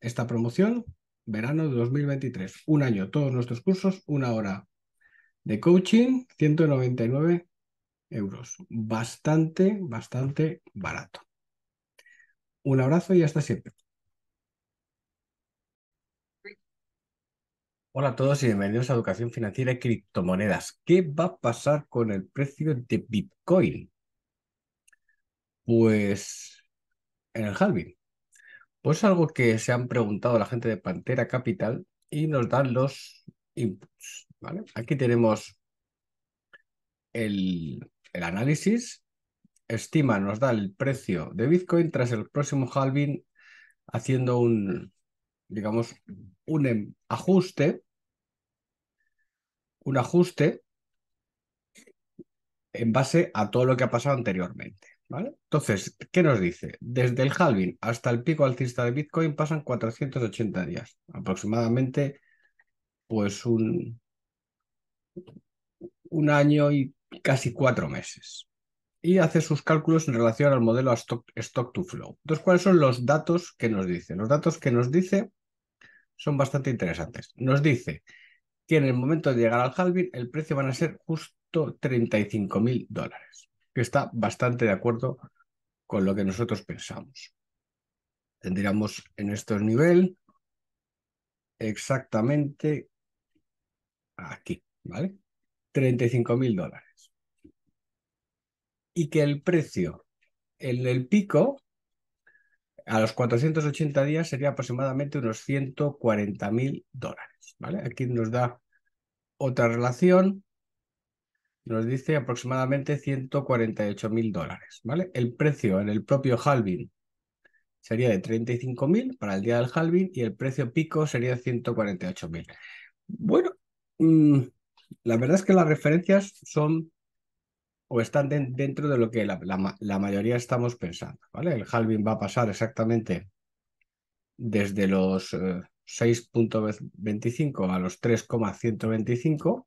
esta promoción, verano de 2023, un año, todos nuestros cursos, una hora de coaching, 199 euros. Bastante, bastante barato. Un abrazo y hasta siempre. Hola a todos y bienvenidos a Educación Financiera y Criptomonedas. ¿Qué va a pasar con el precio de Bitcoin? Pues en el halving. Pues algo que se han preguntado la gente de Pantera Capital y nos dan los inputs. ¿vale? Aquí tenemos el, análisis. Estima, nos da el precio de Bitcoin tras el próximo halving, haciendo un, digamos, un em, ajuste, un ajuste en base a todo lo que ha pasado anteriormente. Entonces, ¿qué nos dice? Desde el halving hasta el pico alcista de Bitcoin pasan 480 días, aproximadamente pues un, año y casi cuatro meses. Y hace sus cálculos en relación al modelo stock, to flow. Entonces, ¿cuáles son los datos que nos dice? Los datos que nos dice son bastante interesantes. Nos dice que en el momento de llegar al halving el precio van a ser justo 35 mil dólares está bastante de acuerdo con lo que nosotros pensamos. Tendríamos en estos nivel exactamente aquí, ¿vale? 35 mil dólares. Y que el precio en el pico a los 480 días sería aproximadamente unos 140 mil dólares. ¿vale? Aquí nos da otra relación nos dice aproximadamente 148 mil dólares, ¿vale? El precio en el propio halving sería de 35.000 para el día del halving y el precio pico sería 148 mil. Bueno, mm, la verdad es que las referencias son o están dentro de lo que la, mayoría estamos pensando, ¿vale? El halving va a pasar exactamente desde los 6.25 eh, a los 3,125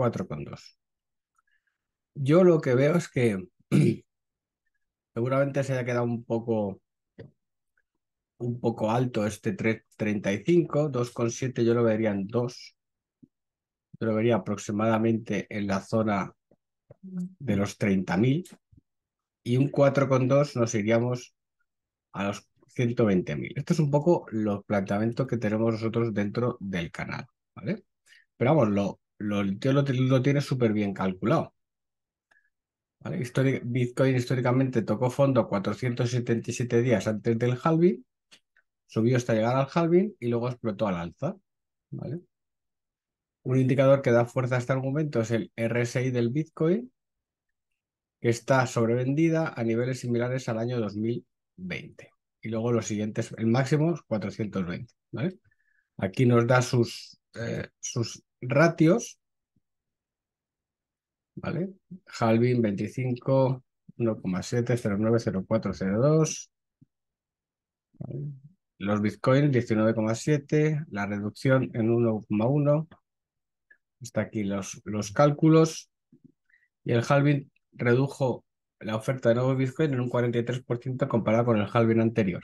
4,2. Yo lo que veo es que seguramente se haya quedado un poco un poco alto este 3:35, 35, 2,7 yo lo vería en 2. Yo lo vería aproximadamente en la zona de los 30.000 y un 4,2 nos iríamos a los 120.000. Esto es un poco los planteamientos que tenemos nosotros dentro del canal, ¿vale? Pero vamos, lo, lo, tiene súper bien calculado. Bitcoin históricamente tocó fondo 477 días antes del halving, subió hasta llegar al halving y luego explotó al alza. Un indicador que da fuerza a este argumento es el RSI del Bitcoin, que está sobrevendida a niveles similares al año 2020. Y luego los siguientes, el máximo es 420. Aquí nos da sus, eh, sus ratios, ¿vale? Halving 25, 1,7090402, Los bitcoins 19,7, la reducción en 1,1. Está aquí los, los cálculos. Y el halving redujo la oferta de nuevo Bitcoin en un 43% comparado con el halving anterior.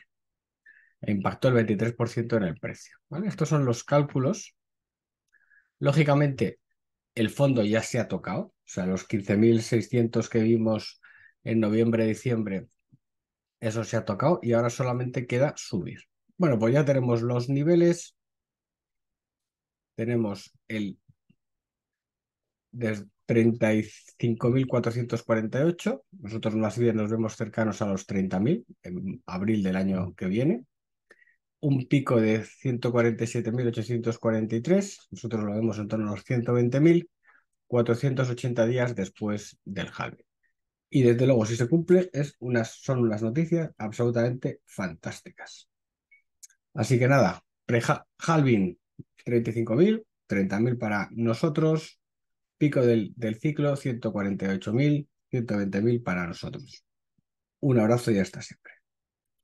E impactó el 23% en el precio. ¿vale? Estos son los cálculos Lógicamente, el fondo ya se ha tocado, o sea, los 15.600 que vimos en noviembre, diciembre, eso se ha tocado y ahora solamente queda subir. Bueno, pues ya tenemos los niveles, tenemos el de 35.448, nosotros más bien nos vemos cercanos a los 30.000 en abril del año que viene, un pico de 147.843, nosotros lo vemos en torno a los 120.480 480 días después del halving. Y desde luego, si se cumple, es unas, son unas noticias absolutamente fantásticas. Así que nada, pre-halving 35.000, 30.000 para nosotros, pico del, del ciclo 148.000, 120.000 para nosotros. Un abrazo y hasta siempre.